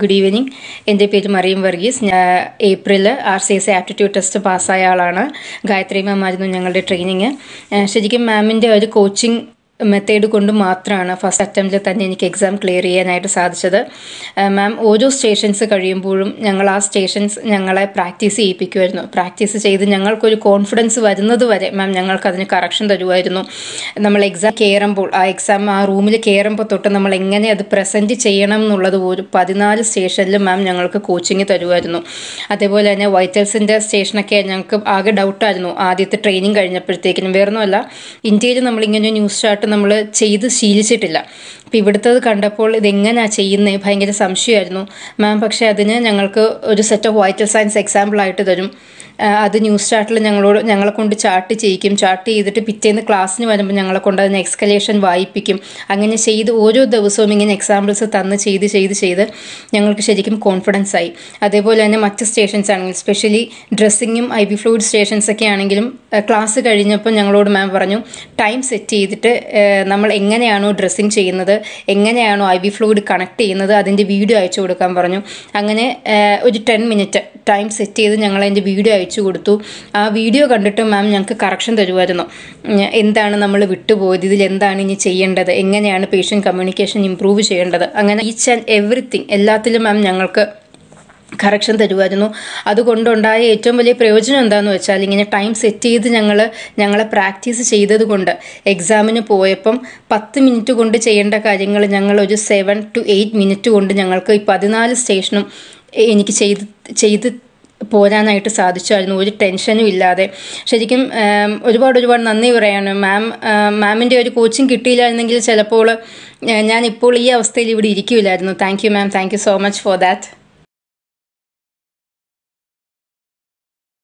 good uh, evening എൻ്റെ പേര് മറിയം വർഗീസ് ഞാൻ uh, April R C S aptitude test പാസ്സായ ആളാണ് ഗായത്രി മാം ആയിരുന്നു ഞങ്ങളുടെ ട്രെയിനിങ് uh, ശരിക്കും മാമിൻ്റെ ഒരു കോച്ചിങ് മെത്തേഡ് കൊണ്ട് മാത്രമാണ് ഫസ്റ്റ് അറ്റംപ്റ്റിൽ തന്നെ എനിക്ക് എക്സാം ക്ലിയർ ചെയ്യാനായിട്ട് സാധിച്ചത് മാം ഓരോ സ്റ്റേഷൻസ് കഴിയുമ്പോഴും ഞങ്ങൾ ആ സ്റ്റേഷൻസ് ഞങ്ങളെ പ്രാക്ടീസ് ചെയ്യിപ്പിക്കുമായിരുന്നു പ്രാക്ടീസ് ചെയ്ത് ഞങ്ങൾക്കൊരു കോൺഫിഡൻസ് വരുന്നത് വരെ മാം ഞങ്ങൾക്ക് അതിന് കറക്ഷൻ തരുമായിരുന്നു നമ്മൾ എക്സാം കയറുമ്പോൾ ആ എക്സാം ആ റൂമിൽ കയറുമ്പോൾ തൊട്ട് നമ്മൾ എങ്ങനെ അത് പ്രസൻറ്റ് ചെയ്യണം എന്നുള്ളത് ഒരു പതിനാല് സ്റ്റേഷനിൽ മാം ഞങ്ങൾക്ക് കോച്ചിങ് തരുമായിരുന്നു അതേപോലെ തന്നെ വൈറ്റൽസിൻ്റെ സ്റ്റേഷനൊക്കെ ഞങ്ങൾക്ക് ആകെ ഡൗട്ടായിരുന്നു ആദ്യത്തെ ട്രെയിനിങ് കഴിഞ്ഞപ്പോഴത്തേക്കിനും വേറൊന്നുമല്ല ഇന്ത്യയിൽ നമ്മളിങ്ങനെ ന്യൂസ് ചാർട്ട് വർഷങ്ങളായിട്ട് നമ്മൾ ചെയ്ത് ശീലിച്ചിട്ടില്ല അപ്പോൾ ഇവിടുത്തത് കണ്ടപ്പോൾ ഇതെങ്ങനെയാണ് ചെയ്യുന്നത് ഭയങ്കര സംശയമായിരുന്നു മാം പക്ഷേ അതിന് ഞങ്ങൾക്ക് ഒരു സെറ്റ് ഓഫ് വൈറ്റൽ സയൻസ് എക്സാമ്പിളായിട്ട് തരും അത് ന്യൂസ് ചാർട്ടിൽ ഞങ്ങളോട് ഞങ്ങളെ കൊണ്ട് ചാർട്ട് ചെയ്യിക്കും ചാർട്ട് ചെയ്തിട്ട് പിറ്റേന്ന് ക്ലാസ്സിന് വരുമ്പോൾ ഞങ്ങളെ കൊണ്ട് അതിന് എക്സ്കലേഷൻ വായിപ്പിക്കും അങ്ങനെ ചെയ്ത് ഓരോ ദിവസവും ഇങ്ങനെ എക്സാമ്പിൾസ് തന്ന് ചെയ്ത് ചെയ്ത് ചെയ്ത് ഞങ്ങൾക്ക് ശരിക്കും കോൺഫിഡൻസ് ആയി അതേപോലെ തന്നെ മറ്റ് സ്റ്റേഷൻസ് ആണെങ്കിലും സ്പെഷ്യലി ഡ്രസ്സിങ്ങും ഐ ബി ഫ്ലൂയിഡ് സ്റ്റേഷൻസ് ഒക്കെ ആണെങ്കിലും ക്ലാസ് കഴിഞ്ഞപ്പോൾ ഞങ്ങളോട് മാം പറഞ്ഞു ടൈം സെറ്റ് ചെയ്തിട്ട് നമ്മൾ എങ്ങനെയാണോ ഡ്രസ്സിങ് ചെയ്യുന്നത് എങ്ങനെയാണോ ഐ ബി ഫ്ലൂയിഡ് കണക്ട് ചെയ്യുന്നത് അതിൻ്റെ വീഡിയോ അയച്ചു കൊടുക്കാൻ പറഞ്ഞു അങ്ങനെ ഒരു ടെൻ മിനിറ്റ് ടൈം സെറ്റ് ചെയ്ത് ഞങ്ങൾ അതിൻ്റെ വീഡിയോ അയച്ചു കൊടുത്തു ആ വീഡിയോ കണ്ടിട്ട് മാം ഞങ്ങൾക്ക് കറക്ഷൻ തരുമായിരുന്നു എന്താണ് നമ്മൾ വിട്ടുപോയത് ഇതിൽ എന്താണ് ഇനി ചെയ്യേണ്ടത് എങ്ങനെയാണ് പേഷ്യൻ്റ് കമ്മ്യൂണിക്കേഷൻ ഇമ്പ്രൂവ് ചെയ്യേണ്ടത് അങ്ങനെ ഈച്ച് ആൻഡ് എവറിത്തിങ് എല്ലാത്തിലും മാം ഞങ്ങൾക്ക് കറക്ഷൻ തരുമായിരുന്നു അതുകൊണ്ടുണ്ടായ ഏറ്റവും വലിയ പ്രയോജനം എന്താണെന്ന് വെച്ചാൽ ഇങ്ങനെ ടൈം സെറ്റ് ചെയ്ത് ഞങ്ങൾ ഞങ്ങളെ പ്രാക്ടീസ് ചെയ്തതുകൊണ്ട് എക്സാമിന് പോയപ്പം പത്ത് മിനിറ്റ് കൊണ്ട് ചെയ്യേണ്ട കാര്യങ്ങൾ ഞങ്ങൾ ഒരു സെവൻ ടു എയ്റ്റ് മിനിറ്റ് കൊണ്ട് ഞങ്ങൾക്ക് ഈ പതിനാല് സ്റ്റേഷനും എനിക്ക് ചെയ്ത് ചെയ്ത് പോരാനായിട്ട് സാധിച്ചായിരുന്നു ഒരു ടെൻഷനും ഇല്ലാതെ ശരിക്കും ഒരുപാട് ഒരുപാട് നന്ദി പറയാണ് മാം മാമിൻ്റെ ഒരു കോച്ചിങ് കിട്ടിയില്ലായിരുന്നെങ്കിൽ ചിലപ്പോൾ ഞാനിപ്പോൾ ഈ അവസ്ഥയിൽ ഇവിടെ ഇരിക്കില്ലായിരുന്നു thank you ma'am thank you so much for that